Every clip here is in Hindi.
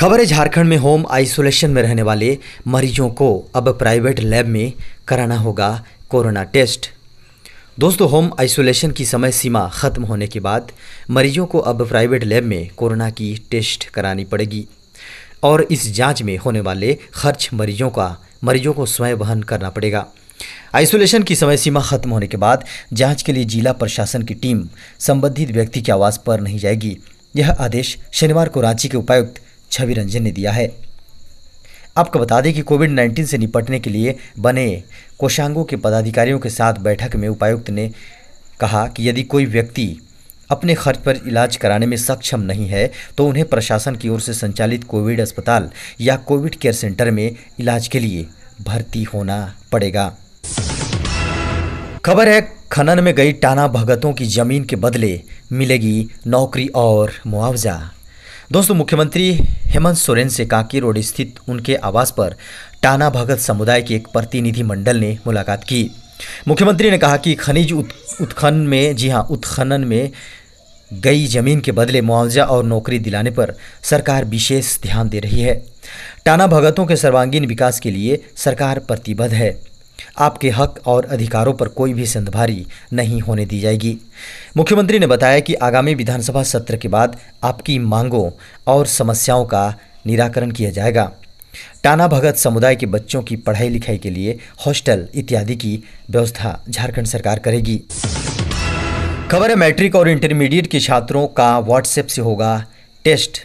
खबर है झारखंड में होम आइसोलेशन में रहने वाले मरीजों को अब प्राइवेट लैब में कराना होगा कोरोना टेस्ट दोस्तों होम आइसोलेशन की समय सीमा खत्म होने के बाद मरीजों को अब प्राइवेट लैब में कोरोना की टेस्ट करानी पड़ेगी और इस जांच में होने वाले खर्च मरीजों का मरीजों को स्वयं वहन करना पड़ेगा आइसोलेशन की समय सीमा खत्म होने के बाद जांच के लिए जिला प्रशासन की टीम संबंधित व्यक्ति के आवास पर नहीं जाएगी यह आदेश शनिवार को रांची के उपायुक्त छवि रंजन ने दिया है आपको बता दें कि कोविड 19 से निपटने के लिए बने कोषांगों के पदाधिकारियों के साथ बैठक में उपायुक्त ने कहा कि यदि कोई व्यक्ति अपने खर्च पर इलाज कराने में सक्षम नहीं है तो उन्हें प्रशासन की ओर से संचालित कोविड अस्पताल या कोविड केयर सेंटर में इलाज के लिए भर्ती होना पड़ेगा खबर है खनन में गई टाना भगतों की जमीन के बदले मिलेगी नौकरी और मुआवजा दोस्तों मुख्यमंत्री हेमंत सोरेन से कांकी रोड स्थित उनके आवास पर टाना भगत समुदाय के एक प्रतिनिधि मंडल ने मुलाकात की मुख्यमंत्री ने कहा कि खनिज उत्खनन में जी हाँ उत्खनन में गई जमीन के बदले मुआवजा और नौकरी दिलाने पर सरकार विशेष ध्यान दे रही है टाना भगतों के सर्वांगीण विकास के लिए सरकार प्रतिबद्ध है आपके हक और अधिकारों पर कोई भी संधभारी नहीं होने दी जाएगी मुख्यमंत्री ने बताया कि आगामी विधानसभा सत्र के बाद आपकी मांगों और समस्याओं का निराकरण किया जाएगा टाना भगत समुदाय के बच्चों की पढ़ाई लिखाई के लिए हॉस्टल इत्यादि की व्यवस्था झारखंड सरकार करेगी खबर है मैट्रिक और इंटरमीडिएट के छात्रों का व्हाट्सएप से होगा टेस्ट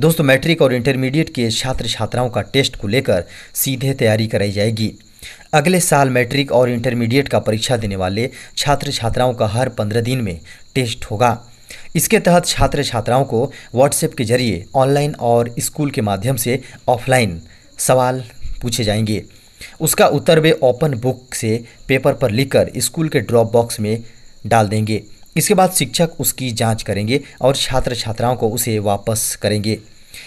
दोस्तों मैट्रिक और इंटरमीडिएट के छात्र छात्राओं का टेस्ट को लेकर सीधे तैयारी कराई जाएगी अगले साल मैट्रिक और इंटरमीडिएट का परीक्षा देने वाले छात्र छात्राओं का हर पंद्रह दिन में टेस्ट होगा इसके तहत छात्र छात्राओं को व्हाट्सएप के जरिए ऑनलाइन और स्कूल के माध्यम से ऑफलाइन सवाल पूछे जाएंगे उसका उत्तर वे ओपन बुक से पेपर पर लिखकर स्कूल के ड्रॉप बॉक्स में डाल देंगे इसके बाद शिक्षक उसकी जांच करेंगे और छात्र छात्राओं को उसे वापस करेंगे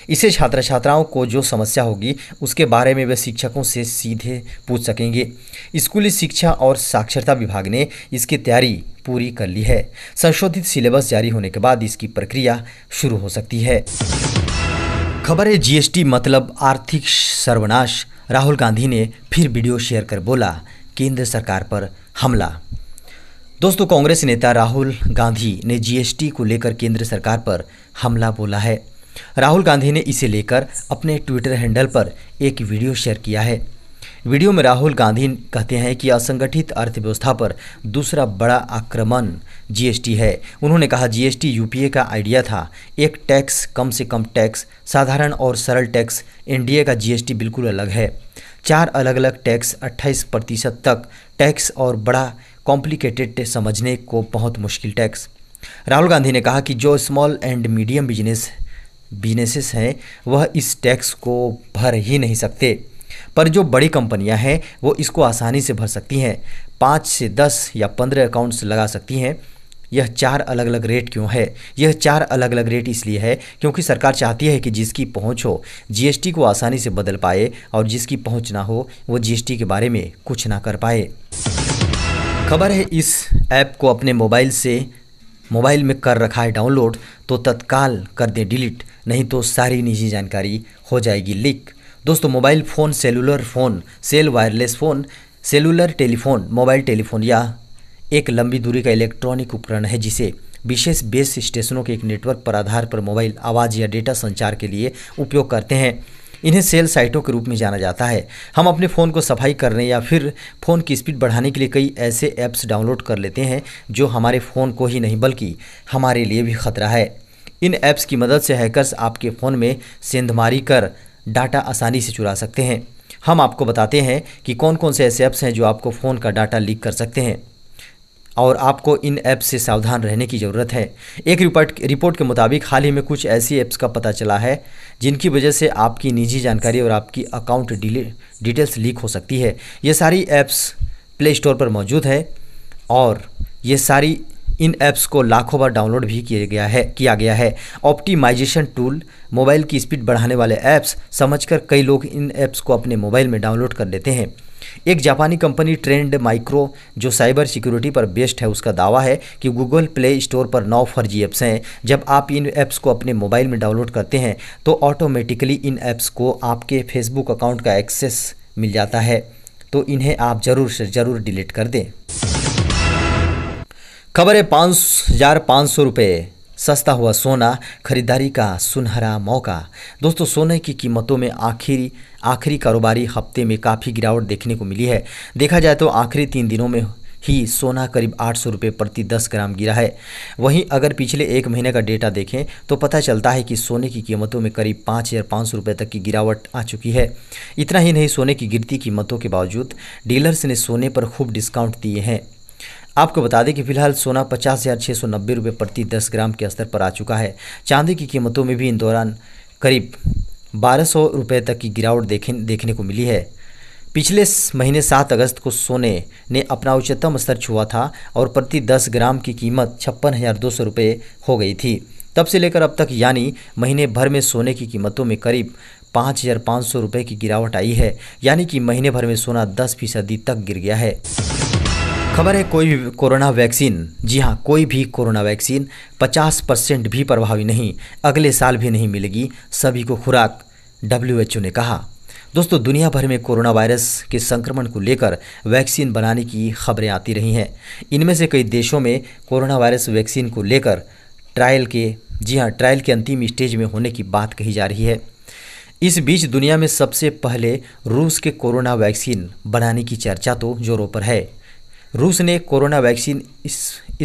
इससे छात्र छात्राओं को जो समस्या होगी उसके बारे में वे शिक्षकों से सीधे पूछ सकेंगे स्कूली शिक्षा और साक्षरता विभाग ने इसकी तैयारी पूरी कर ली है संशोधित सिलेबस जारी होने के बाद इसकी प्रक्रिया शुरू हो सकती है खबर है जीएसटी मतलब आर्थिक सर्वनाश राहुल गांधी ने फिर वीडियो शेयर कर बोला केंद्र सरकार पर हमला दोस्तों कांग्रेस नेता राहुल गांधी ने जीएसटी को लेकर केंद्र सरकार पर हमला बोला है राहुल गांधी ने इसे लेकर अपने ट्विटर हैंडल पर एक वीडियो शेयर किया है वीडियो में राहुल गांधी कहते हैं कि असंगठित अर्थव्यवस्था पर दूसरा बड़ा आक्रमण जीएसटी है उन्होंने कहा जीएसटी यूपीए का आइडिया था एक टैक्स कम से कम टैक्स साधारण और सरल टैक्स एनडीए का जीएसटी बिल्कुल अलग है चार अलग अलग टैक्स 28 प्रतिशत तक टैक्स और बड़ा कॉम्प्लिकेटेड समझने को बहुत मुश्किल टैक्स राहुल गांधी ने कहा कि जो small and medium business businesses हैं वह इस टैक्स को भर ही नहीं सकते पर जो बड़ी कंपनियां हैं वो इसको आसानी से भर सकती हैं पाँच से दस या पंद्रह अकाउंट्स लगा सकती हैं यह चार अलग अलग रेट क्यों है यह चार अलग अलग रेट इसलिए है क्योंकि सरकार चाहती है कि जिसकी पहुंच हो जीएसटी को आसानी से बदल पाए और जिसकी पहुंच ना हो वो जीएसटी के बारे में कुछ ना कर पाए खबर है इस ऐप को अपने मोबाइल से मोबाइल में कर रखा है डाउनलोड तो तत्काल कर दें डिलीट नहीं तो सारी निजी जानकारी हो जाएगी लीक दोस्तों mobile phone cellular phone cell wireless phone cellular telephone mobile telephone या एक लंबी दूरी का इलेक्ट्रॉनिक उपकरण है जिसे विशेष बेस स्टेशनों के एक नेटवर्क पर आधार पर मोबाइल आवाज़ या डेटा संचार के लिए उपयोग करते हैं इन्हें सेल साइटों के रूप में जाना जाता है हम अपने फ़ोन को सफाई करने या फिर फ़ोन की स्पीड बढ़ाने के लिए कई ऐसे ऐप्स डाउनलोड कर लेते हैं जो हमारे फ़ोन को ही नहीं बल्कि हमारे लिए भी खतरा है इन ऐप्स की मदद से हैकर्स आपके फ़ोन में सेंधमारी कर डाटा आसानी से चुरा सकते हैं हम आपको बताते हैं कि कौन कौन से ऐसे ऐप्स हैं जो आपको फ़ोन का डाटा लीक कर सकते हैं और आपको इन ऐप्स से सावधान रहने की ज़रूरत है एक रिपोर्ट रिपोर्ट के मुताबिक हाल ही में कुछ ऐसी ऐप्स का पता चला है जिनकी वजह से आपकी निजी जानकारी और आपकी अकाउंट डिटेल्स लीक हो सकती है ये सारी ऐप्स प्ले स्टोर पर मौजूद है और ये सारी इन ऐप्स को लाखों बार डाउनलोड भी किया गया है किया गया है ऑप्टिमाइजेशन टूल मोबाइल की स्पीड बढ़ाने वाले ऐप्स समझकर कई लोग इन ऐप्स को अपने मोबाइल में डाउनलोड कर लेते हैं एक जापानी कंपनी ट्रेंड माइक्रो जो साइबर सिक्योरिटी पर बेस्ड है उसका दावा है कि गूगल प्ले स्टोर पर नौ फर्जी ऐप्स हैं जब आप इन ऐप्स को अपने मोबाइल में डाउनलोड करते हैं तो ऑटोमेटिकली इन ऐप्स को आपके फेसबुक अकाउंट का एक्सेस मिल जाता है तो इन्हें आप ज़रूर से ज़रूर डिलीट कर दें खबर है पाँच हजार पाँच सौ रुपये सस्ता हुआ सोना खरीदारी का सुनहरा मौका दोस्तों सोने की कीमतों में आखिरी आखिरी कारोबारी हफ्ते में काफ़ी गिरावट देखने को मिली है देखा जाए तो आखिरी तीन दिनों में ही सोना करीब आठ सौ रुपये प्रति दस ग्राम गिरा है वहीं अगर पिछले एक महीने का डेटा देखें तो पता चलता है कि सोने की कीमतों में करीब पाँच हज़ार पाँच सौ रुपये तक की गिरावट आ चुकी है इतना ही नहीं सोने की गिरती कीमतों के बावजूद डीलर्स ने सोने पर खूब डिस्काउंट दिए हैं आपको बता दें कि फिलहाल सोना पचास हज़ार छः सौ नब्बे रुपये प्रति दस ग्राम के स्तर पर आ चुका है चांदी की कीमतों में भी इन दौरान करीब बारह सौ रुपये तक की गिरावट देखने को मिली है पिछले महीने सात अगस्त को सोने ने अपना उच्चतम स्तर छुआ था और प्रति दस ग्राम की कीमत छप्पन हज़ार दो सौ रुपये हो गई थी तब से लेकर अब तक यानी महीने भर में सोने की कीमतों में करीब पाँच हज़ार पाँच सौ रुपये की गिरावट आई है यानी कि महीने भर में सोना दस फीसदी तक गिर गया है खबर है कोई भी कोरोना वैक्सीन जी हाँ कोई भी कोरोना वैक्सीन 50 परसेंट भी प्रभावी नहीं अगले साल भी नहीं मिलेगी सभी को खुराक डब्ल्यू ने कहा दोस्तों दुनिया भर में कोरोना वायरस के संक्रमण को लेकर वैक्सीन बनाने की खबरें आती रही हैं इनमें से कई देशों में कोरोना वायरस वैक्सीन को लेकर ट्रायल के जी हाँ ट्रायल के अंतिम स्टेज में होने की बात कही जा रही है इस बीच दुनिया में सबसे पहले रूस के कोरोना वैक्सीन बनाने की चर्चा तो जोरों पर है रूस ने कोरोना वैक्सीन इस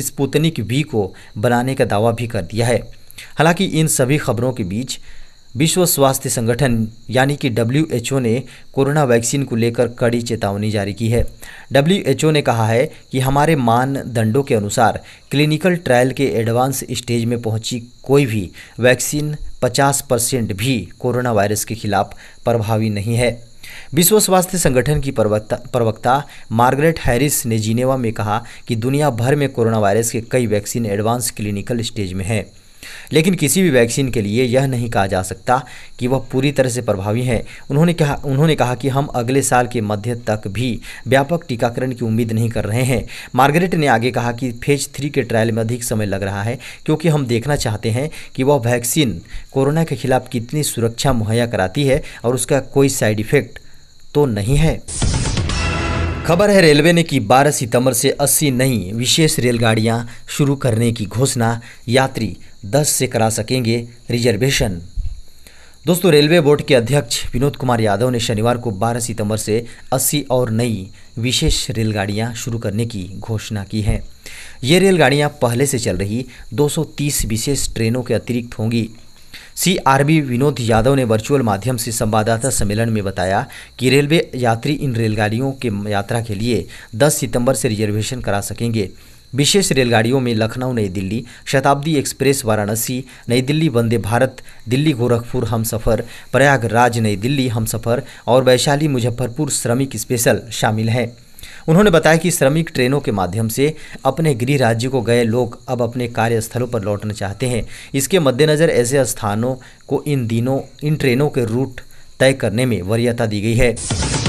स्पुतनिक वी को बनाने का दावा भी कर दिया है हालांकि इन सभी खबरों के बीच विश्व स्वास्थ्य संगठन यानी कि डब्ल्यू ने कोरोना वैक्सीन को लेकर कड़ी चेतावनी जारी की है डब्ल्यू ने कहा है कि हमारे मानदंडों के अनुसार क्लिनिकल ट्रायल के एडवांस स्टेज में पहुंची कोई भी वैक्सीन 50 परसेंट भी कोरोना वायरस के खिलाफ प्रभावी नहीं है विश्व स्वास्थ्य संगठन की प्रवक्ता मार्गरेट हैरिस ने जिनेवा में कहा कि दुनिया भर में कोरोना वायरस के कई वैक्सीन एडवांस क्लिनिकल स्टेज में हैं लेकिन किसी भी वैक्सीन के लिए यह नहीं कहा जा सकता कि वह पूरी तरह से प्रभावी है उन्होंने कहा उन्होंने कहा कि हम अगले साल के मध्य तक भी व्यापक टीकाकरण की उम्मीद नहीं कर रहे हैं मार्गरेट ने आगे कहा कि फेज थ्री के ट्रायल में अधिक समय लग रहा है क्योंकि हम देखना चाहते हैं कि वह वैक्सीन कोरोना के खिलाफ कितनी सुरक्षा मुहैया कराती है और उसका कोई साइड इफेक्ट तो नहीं है खबर है रेलवे ने की 12 सितंबर से 80 नई विशेष रेलगाड़ियां शुरू करने की घोषणा यात्री दस से करा सकेंगे रिजर्वेशन दोस्तों रेलवे बोर्ड के अध्यक्ष विनोद कुमार यादव ने शनिवार को 12 सितंबर से 80 और नई विशेष रेलगाड़ियां शुरू करने की घोषणा की है ये रेलगाड़ियां पहले से चल रही 230 विशेष ट्रेनों के अतिरिक्त होंगी सीआरबी विनोद यादव ने वर्चुअल माध्यम से संवाददाता सम्मेलन में बताया कि रेलवे यात्री इन रेलगाड़ियों के यात्रा के लिए 10 सितंबर से रिजर्वेशन करा सकेंगे विशेष रेलगाड़ियों में लखनऊ नई दिल्ली शताब्दी एक्सप्रेस वाराणसी नई दिल्ली वंदे भारत दिल्ली गोरखपुर हम सफ़र प्रयागराज नई दिल्ली हम सफ़र और वैशाली मुजफ्फरपुर श्रमिक स्पेशल शामिल हैं उन्होंने बताया कि श्रमिक ट्रेनों के माध्यम से अपने गृह राज्य को गए लोग अब अपने कार्यस्थलों पर लौटना चाहते हैं इसके मद्देनज़र ऐसे स्थानों को इन दिनों इन ट्रेनों के रूट तय करने में वरीयता दी गई है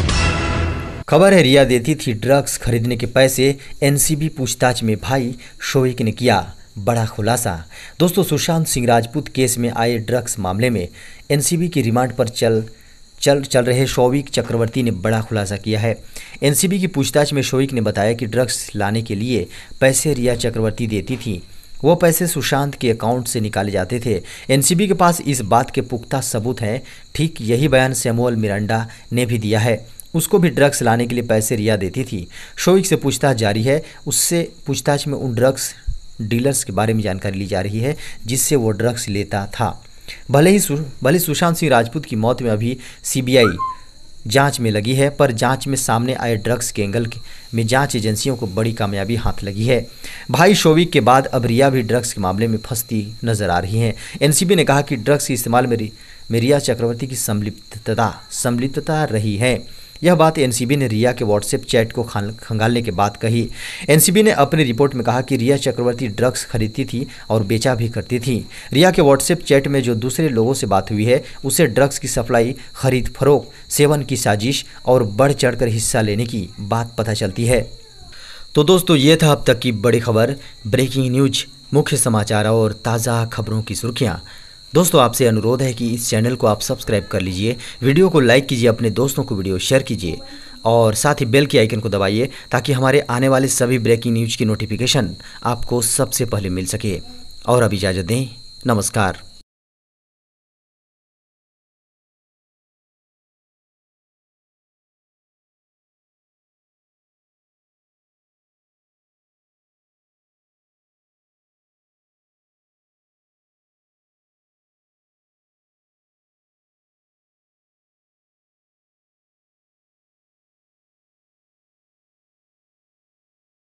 खबर है रिया देती थी ड्रग्स खरीदने के पैसे एनसीबी पूछताछ में भाई शोविक ने किया बड़ा खुलासा दोस्तों सुशांत सिंह राजपूत केस में आए ड्रग्स मामले में एनसीबी की रिमांड पर चल चल चल रहे शोविक चक्रवर्ती ने बड़ा खुलासा किया है एनसीबी की पूछताछ में शोविक ने बताया कि ड्रग्स लाने के लिए पैसे रिया चक्रवर्ती देती थी वो पैसे सुशांत के अकाउंट से निकाले जाते थे एनसीबी के पास इस बात के पुख्ता सबूत हैं ठीक यही बयान सैमुअल मिरांडा ने भी दिया है उसको भी ड्रग्स लाने के लिए पैसे रिया देती थी शोविक से पूछताछ जारी है उससे पूछताछ में उन ड्रग्स डीलर्स के बारे में जानकारी ली जा रही है जिससे वो ड्रग्स लेता था भले ही सु, भले सुशांत सिंह राजपूत की मौत में अभी सीबीआई जांच में लगी है पर जांच में सामने आए ड्रग्स के एंगल में जांच एजेंसियों को बड़ी कामयाबी हाथ लगी है भाई शोविक के बाद अब रिया भी ड्रग्स के मामले में फंसती नजर आ रही हैं एनसीबी ने कहा कि ड्रग्स के इस्तेमाल में, में रिया चक्रवर्ती की संलिप्तता संलिप्तता रही है यह बात एनसीबी ने रिया के व्हाट्सएप चैट को खंगालने के बाद कही एनसीबी ने अपनी रिपोर्ट में कहा कि रिया चक्रवर्ती ड्रग्स खरीदती थी और बेचा भी करती थी रिया के व्हाट्सएप चैट में जो दूसरे लोगों से बात हुई है उसे ड्रग्स की सप्लाई खरीद फरोख सेवन की साजिश और बढ़ चढ़कर हिस्सा लेने की बात पता चलती है तो दोस्तों ये था अब तक की बड़ी खबर ब्रेकिंग न्यूज मुख्य समाचार और ताज़ा खबरों की सुर्खियाँ दोस्तों आपसे अनुरोध है कि इस चैनल को आप सब्सक्राइब कर लीजिए वीडियो को लाइक कीजिए अपने दोस्तों को वीडियो शेयर कीजिए और साथ ही बेल के आइकन को दबाइए ताकि हमारे आने वाले सभी ब्रेकिंग न्यूज की नोटिफिकेशन आपको सबसे पहले मिल सके और अब इजाज़त दें नमस्कार